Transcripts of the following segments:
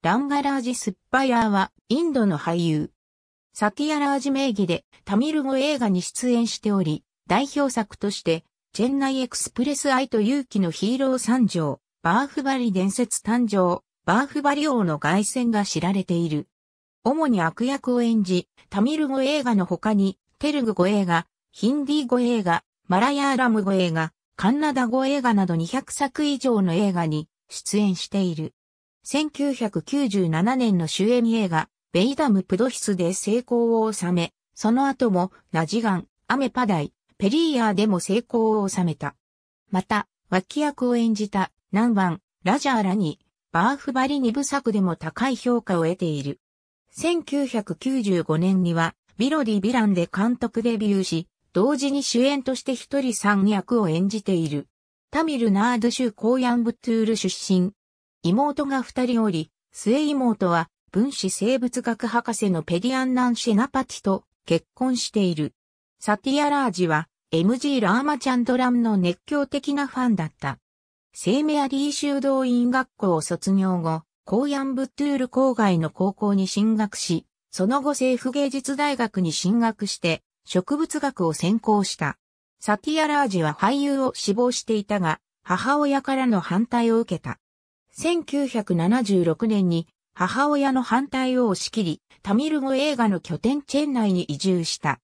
ランガラージ・スッイヤーはインドの俳優。サティアラージ名義でタミル語映画に出演しており、代表作として、チェンナイエクスプレス愛と勇気のヒーロー三条、バーフバリ伝説誕生、バーフバリ王の凱旋が知られている。主に悪役を演じ、タミル語映画の他に、テルグ語映画、ヒンディー語映画、マラヤーラム語映画、カンナダ語映画など200作以上の映画に出演している。1997年の主演映画、ベイダムプドヒスで成功を収め、その後も、ナジガン、アメパダイ、ペリーヤーでも成功を収めた。また、脇役を演じた、ナンワン、ラジャーラに、バーフバリ2部作でも高い評価を得ている。1995年には、ビロディ・ヴィランで監督デビューし、同時に主演として一人三役を演じている。タミルナード州コーヤンブトゥール出身、妹が二人おり、末妹は分子生物学博士のペディアンナンシェナパティと結婚している。サティアラージは MG ラーマチャンドラムの熱狂的なファンだった。聖メアリー修道院学校を卒業後、コーヤンブットゥール郊外の高校に進学し、その後政府芸術大学に進学して植物学を専攻した。サティアラージは俳優を志望していたが、母親からの反対を受けた。1976年に母親の反対を押し切り、タミル語映画の拠点チェン内に移住した。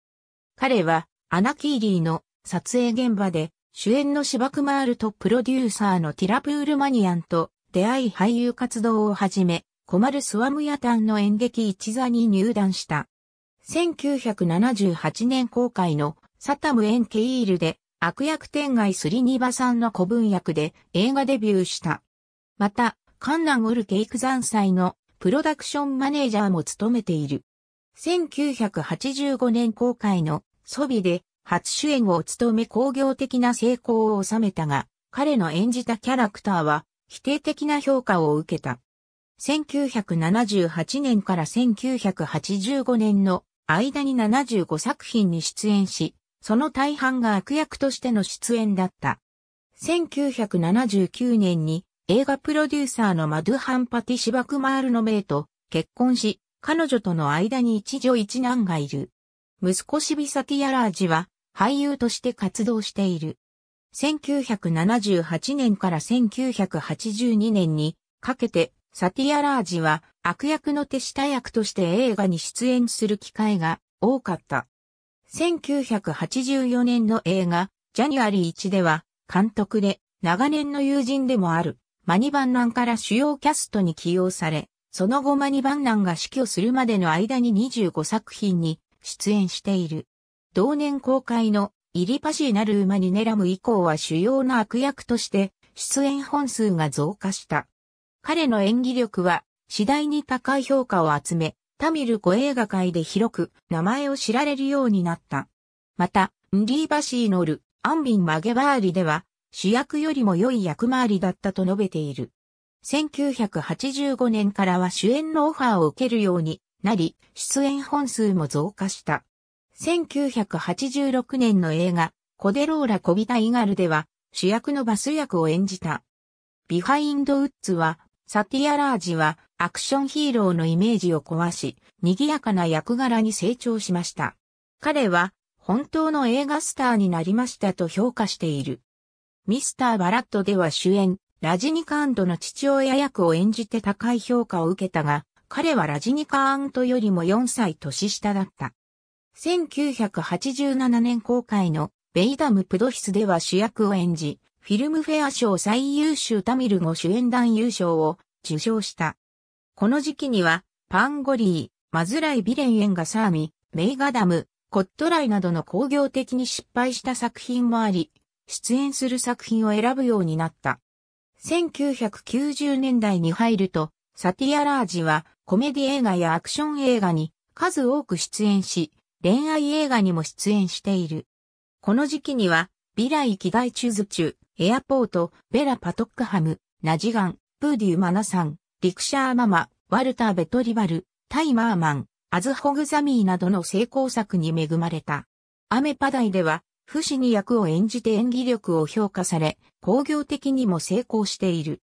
彼はアナキーリーの撮影現場で主演のシバクマールとプロデューサーのティラプールマニアンと出会い俳優活動を始め、コマルスワムヤタンの演劇一座に入団した。1978年公開のサタム・エン・ケイールで悪役天外スリニバさんの古文役で映画デビューした。また、カンナンウルケイクサ祭のプロダクションマネージャーも務めている。1985年公開のソビで初主演を務め工業的な成功を収めたが、彼の演じたキャラクターは否定的な評価を受けた。1978年から1985年の間に75作品に出演し、その大半が悪役としての出演だった。1979年に映画プロデューサーのマドゥハン・パティ・シバクマールのメイと結婚し、彼女との間に一女一男がいる。息子シビサティ・アラージは俳優として活動している。1978年から1982年にかけてサティ・アラージは悪役の手下役として映画に出演する機会が多かった。1984年の映画ジャニュアリー1では監督で長年の友人でもあるマニバンナンから主要キャストに起用され、その後マニバンナンが死去するまでの間に25作品に出演している。同年公開のイリパシーなる馬に狙む以降は主要な悪役として出演本数が増加した。彼の演技力は次第に高い評価を集め、タミル語映画界で広く名前を知られるようになった。また、ンーバシーノル、アンビン・マゲバーリでは、主役よりも良い役回りだったと述べている。1985年からは主演のオファーを受けるようになり、出演本数も増加した。1986年の映画、コデローラ・コビタ・イガルでは、主役のバス役を演じた。ビハインド・ウッズは、サティアラージは、アクションヒーローのイメージを壊し、賑やかな役柄に成長しました。彼は、本当の映画スターになりましたと評価している。ミスター・バラットでは主演、ラジニカーンとの父親役を演じて高い評価を受けたが、彼はラジニカーンとよりも4歳年下だった。1987年公開のベイダム・プドヒスでは主役を演じ、フィルムフェア賞最優秀タミル語主演男優賞を受賞した。この時期には、パンゴリー、マズライ・ビレンエンガサーミ、メイガダム、コットライなどの工業的に失敗した作品もあり、出演する作品を選ぶようになった。1990年代に入ると、サティアラージはコメディ映画やアクション映画に数多く出演し、恋愛映画にも出演している。この時期には、ビライ・キダイ・チュズチュ、エアポート、ベラ・パトックハム、ナジガン、プーデュー・マナさん、リクシャー・ママ、ワルター・ベトリバル、タイマーマン、アズホグザミーなどの成功作に恵まれた。アメパダイでは不死に役を演じて演技力を評価され、工業的にも成功している。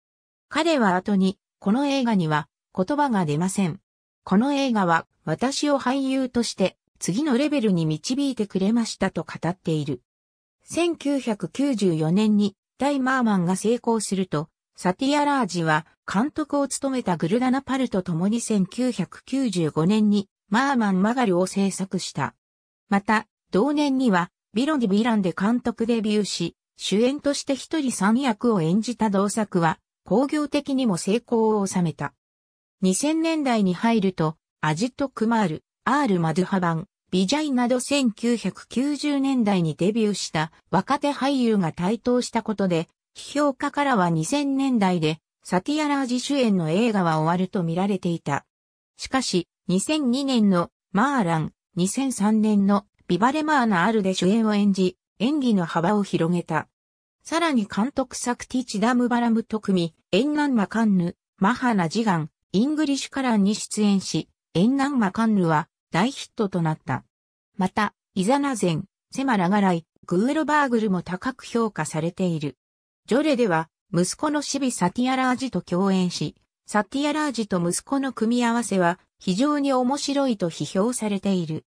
彼は後に、この映画には言葉が出ません。この映画は私を俳優として次のレベルに導いてくれましたと語っている。1994年に大マーマンが成功すると、サティアラージは監督を務めたグルダナパルと共に1995年にマーマン・マガルを制作した。また、同年にはビロディ・ヴィランで監督デビューし、主演として一人三役を演じた同作は、工業的にも成功を収めた。2000年代に入ると、アジット・クマール、アール・マドゥハバン、ビジャイなど1990年代にデビューした若手俳優が台頭したことで、批評家からは2000年代でサティアラージ主演の映画は終わると見られていた。しかし、2002年のマーラン、2003年のビバレマーナ・アルで主演を演じ、演技の幅を広げた。さらに監督作ティチダムバラムと組、エンナンマカンヌ、マハナジガン、イングリッシュカランに出演し、エンナンマカンヌは大ヒットとなった。また、イザナゼン、セマラガライ、グールバーグルも高く評価されている。ジョレでは、息子のシビ・サティアラージと共演し、サティアラージと息子の組み合わせは非常に面白いと批評されている。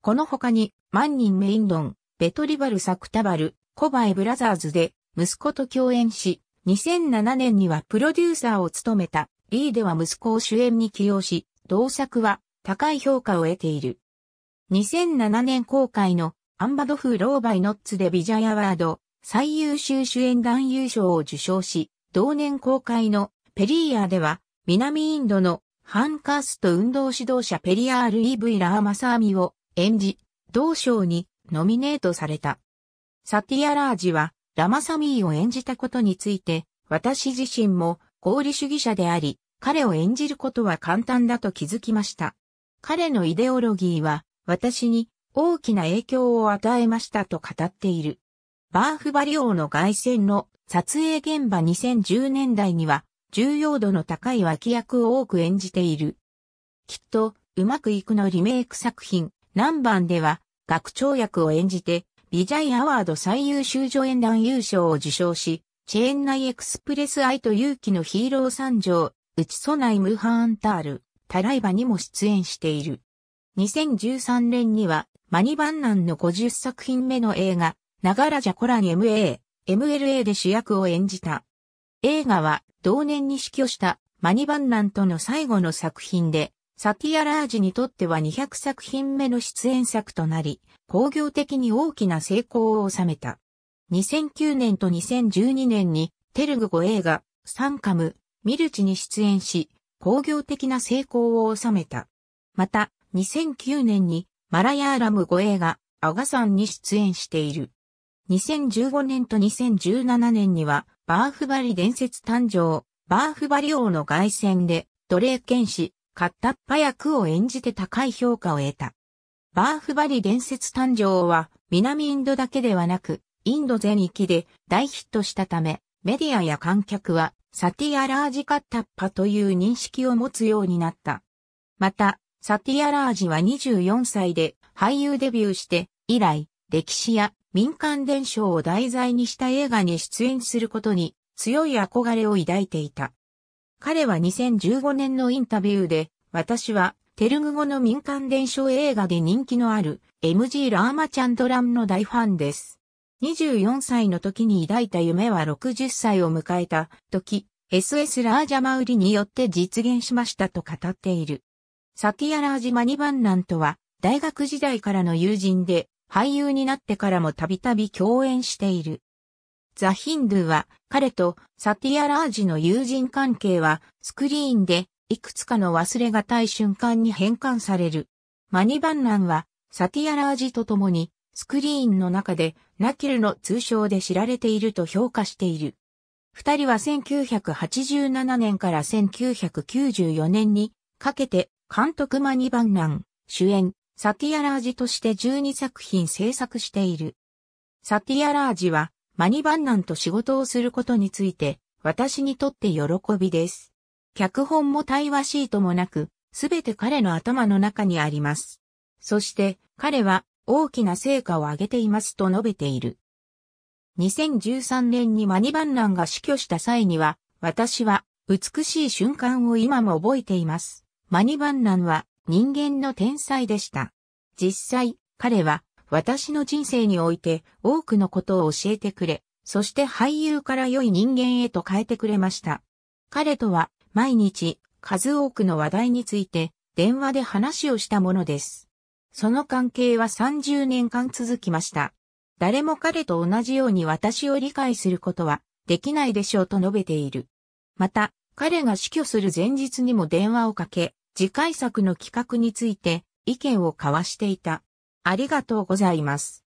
この他に、万人メインドン、ベトリバル・サクタバル、コバエ・ブラザーズで、息子と共演し、2007年にはプロデューサーを務めた、リーでは息子を主演に起用し、同作は高い評価を得ている。2007年公開のアンバドフ・ローバイ・ノッツでビジャイアワード最優秀主演男優賞を受賞し、同年公開のペリーヤーでは南インドのハンカースト運動指導者ペリアール・イブイ・ラーマサーミを演じ、同賞にノミネートされた。サティアラージは、ラマサミーを演じたことについて、私自身も合理主義者であり、彼を演じることは簡単だと気づきました。彼のイデオロギーは、私に大きな影響を与えましたと語っている。バーフバリーの外線の撮影現場2010年代には、重要度の高い脇役を多く演じている。きっと、うまくいくのリメイク作品、何番では、学長役を演じて、ビジャイアワード最優秀助演団優勝を受賞し、チェーン内エクスプレス愛と勇気のヒーロー参上、ウチソナイムハーンタール、タライバにも出演している。2013年には、マニバンナンの50作品目の映画、ながらじゃコラン MA、MLA で主役を演じた。映画は、同年に死去したマニバンナンとの最後の作品で、サティアラージにとっては200作品目の出演作となり、工業的に大きな成功を収めた。2009年と2012年にテルグ語映画、サンカム、ミルチに出演し、工業的な成功を収めた。また、2009年にマラヤーラム語映画、アガサンに出演している。2015年と2017年には、バーフバリ伝説誕生、バーフバリ王の外戦で、奴隷剣士、カッタッパ役を演じて高い評価を得た。バーフバリ伝説誕生は南インドだけではなく、インド全域で大ヒットしたため、メディアや観客はサティアラージカッタッパという認識を持つようになった。また、サティアラージは24歳で俳優デビューして以来、歴史や民間伝承を題材にした映画に出演することに強い憧れを抱いていた。彼は2015年のインタビューで、私はテルグ語の民間伝承映画で人気のある MG ラーマチャンドランの大ファンです。24歳の時に抱いた夢は60歳を迎えた時、SS ラージャマウリによって実現しましたと語っている。サティアラージマニバンナンとは、大学時代からの友人で、俳優になってからもたびたび共演している。ザ・ヒンドゥは、彼とサティア・ラージの友人関係は、スクリーンで、いくつかの忘れがたい瞬間に変換される。マニバンランは、サティア・ラージと共に、スクリーンの中で、ナキルの通称で知られていると評価している。二人は1987年から1994年にかけて監督マニバンラン、主演、サティアラージとして12作品制作している。サティアラージはマニバンナンと仕事をすることについて、私にとって喜びです。脚本も対話シートもなく、すべて彼の頭の中にあります。そして彼は大きな成果を上げていますと述べている。2013年にマニバンナンが死去した際には、私は美しい瞬間を今も覚えています。マニバンナンは人間の天才でした。実際、彼は私の人生において多くのことを教えてくれ、そして俳優から良い人間へと変えてくれました。彼とは毎日数多くの話題について電話で話をしたものです。その関係は30年間続きました。誰も彼と同じように私を理解することはできないでしょうと述べている。また、彼が死去する前日にも電話をかけ、次回作の企画について意見を交わしていた。ありがとうございます。